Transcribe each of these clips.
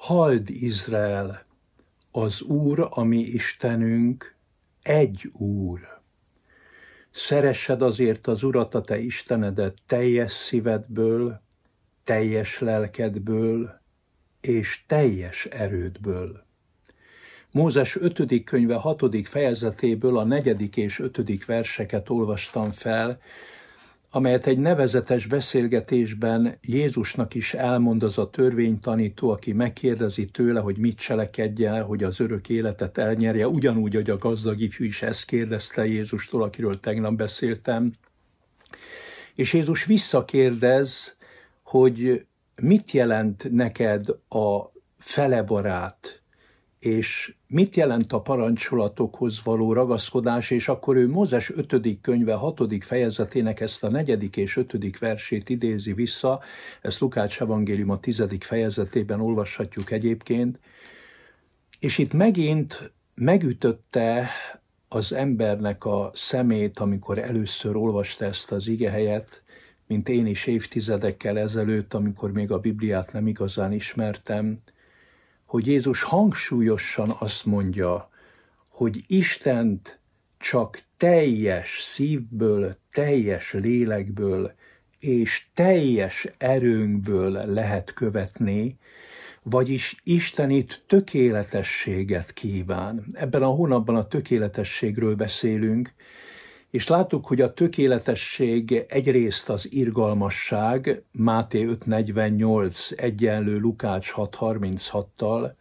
Hald Izrael, az Úr, ami Istenünk, egy Úr. Szeressed azért az Urat, a te Istenedet teljes szívedből, teljes lelkedből és teljes erődből. Mózes 5. könyve 6. fejezetéből a 4. és 5. verseket olvastam fel, amelyet egy nevezetes beszélgetésben Jézusnak is elmond az a törvénytanító, aki megkérdezi tőle, hogy mit cselekedje, hogy az örök életet elnyerje, ugyanúgy, hogy a gazdag ifjú is ezt kérdezte Jézustól, akiről tegnap beszéltem. És Jézus visszakérdez, hogy mit jelent neked a felebarát, és mit jelent a parancsolatokhoz való ragaszkodás, és akkor ő Mózes 5. könyve 6. fejezetének ezt a 4. és 5. versét idézi vissza, ezt Lukács evangélium a 10. fejezetében olvashatjuk egyébként, és itt megint megütötte az embernek a szemét, amikor először olvasta ezt az helyet, mint én is évtizedekkel ezelőtt, amikor még a Bibliát nem igazán ismertem, hogy Jézus hangsúlyosan azt mondja, hogy Istent csak teljes szívből, teljes lélekből és teljes erőnkből lehet követni, vagyis Isten itt tökéletességet kíván. Ebben a hónapban a tökéletességről beszélünk, és láttuk, hogy a tökéletesség egyrészt az irgalmasság, Máté 5.48 egyenlő Lukács 6.36-tal,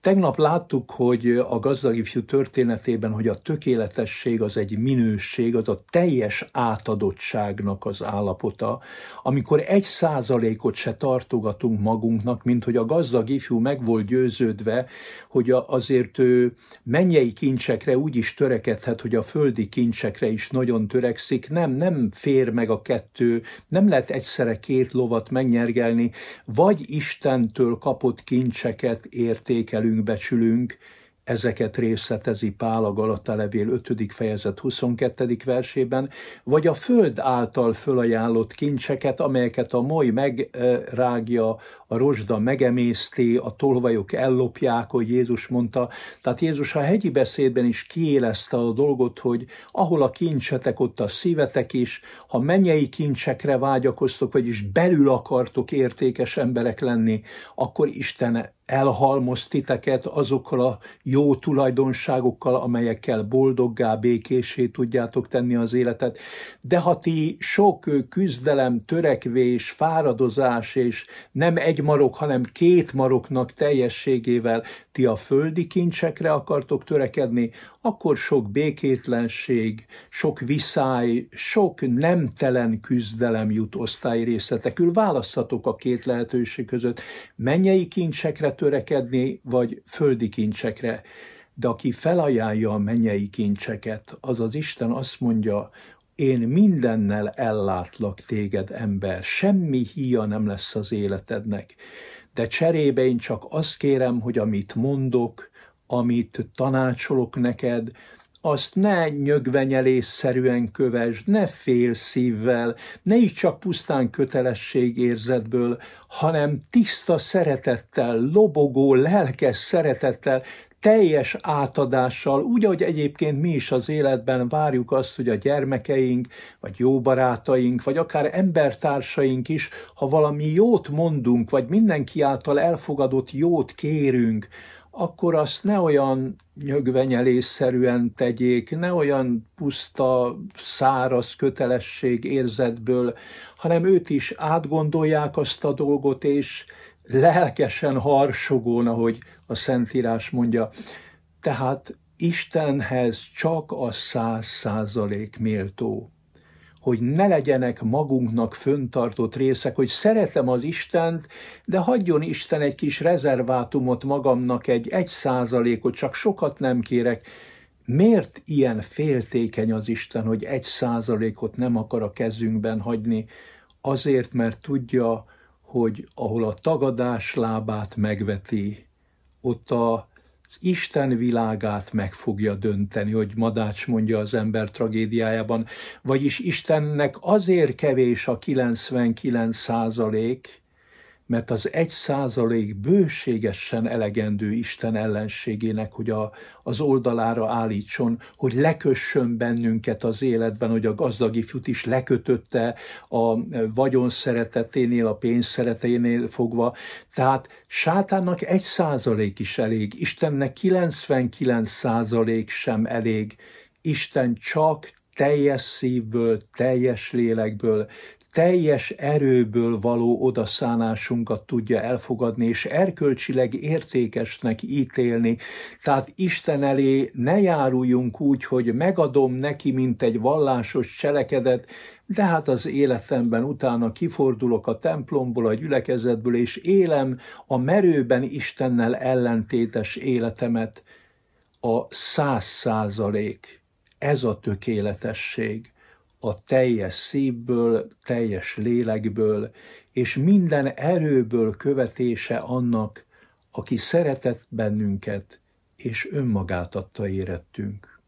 Tegnap láttuk, hogy a gazdag ifjú történetében, hogy a tökéletesség az egy minőség, az a teljes átadottságnak az állapota, amikor egy százalékot se tartogatunk magunknak, mint hogy a gazdag ifjú meg volt győződve, hogy azért ő mennyei kincsekre úgy is törekedhet, hogy a földi kincsekre is nagyon törekszik. Nem, nem fér meg a kettő, nem lehet egyszerre két lovat megnyergelni, vagy Istentől kapott kincseket értékelő tisztelünk, becsülünk, ezeket részletezi Pál a Galata levél 5. fejezet 22. versében, vagy a föld által fölajánlott kincseket, amelyeket a moly megrágja, a rozsda megemészti, a tolvajok ellopják, hogy Jézus mondta. Tehát Jézus a hegyi beszédben is kiélezte a dolgot, hogy ahol a kincsetek, ott a szívetek is, ha mennyei kincsekre vágyakoztok, vagyis belül akartok értékes emberek lenni, akkor Isten elhalmoz titeket azokkal a jó tulajdonságokkal, amelyekkel boldoggá, békésé tudjátok tenni az életet. De ha ti sok küzdelem, törekvés, fáradozás és nem egy marok, hanem két maroknak teljességével ti a földi kincsekre akartok törekedni, akkor sok békétlenség, sok viszály, sok nemtelen küzdelem jut osztályrészetekül. Választhatok a két lehetőség között, mennyei kincsekre törekedni, vagy földi kincsekre. De aki felajánlja a mennyei kincseket, az az Isten azt mondja, én mindennel ellátlak téged, ember, semmi híja nem lesz az életednek, de cserébe én csak azt kérem, hogy amit mondok, amit tanácsolok neked, azt ne nyögvenyelésszerűen kövesd, ne fél szívvel, ne így csak pusztán kötelességérzetből, hanem tiszta szeretettel, lobogó, lelkes szeretettel, teljes átadással, úgy, ahogy egyébként mi is az életben várjuk azt, hogy a gyermekeink, vagy jó barátaink, vagy akár embertársaink is, ha valami jót mondunk, vagy mindenki által elfogadott jót kérünk, akkor azt ne olyan nyögvenyelésszerűen tegyék, ne olyan puszta, száraz kötelesség érzetből, hanem őt is átgondolják azt a dolgot, és lelkesen harsogón, ahogy a Szentírás mondja. Tehát Istenhez csak a száz százalék méltó hogy ne legyenek magunknak föntartott részek, hogy szeretem az Istent, de hagyjon Isten egy kis rezervátumot magamnak, egy egy százalékot, csak sokat nem kérek. Miért ilyen féltékeny az Isten, hogy egy százalékot nem akar a kezünkben hagyni? Azért, mert tudja, hogy ahol a tagadás lábát megveti, ott a az Isten világát meg fogja dönteni, hogy Madács mondja az ember tragédiájában, vagyis Istennek azért kevés a 99 százalék, mert az egy százalék bőségesen elegendő Isten ellenségének, hogy a, az oldalára állítson, hogy lekössön bennünket az életben, hogy a gazdag ifjút is lekötötte a vagyon szereteténél, a pénz szereteténél fogva. Tehát sátánnak egy százalék is elég, Istennek 99 százalék sem elég. Isten csak teljes szívből, teljes lélekből, teljes erőből való odaszánásunkat tudja elfogadni, és erkölcsileg értékesnek ítélni. Tehát Isten elé ne járuljunk úgy, hogy megadom neki, mint egy vallásos cselekedet, de hát az életemben utána kifordulok a templomból, a gyülekezetből, és élem a merőben Istennel ellentétes életemet. A száz százalék, ez a tökéletesség a teljes szívből, teljes lélekből, és minden erőből követése annak, aki szeretett bennünket, és önmagát adta érettünk.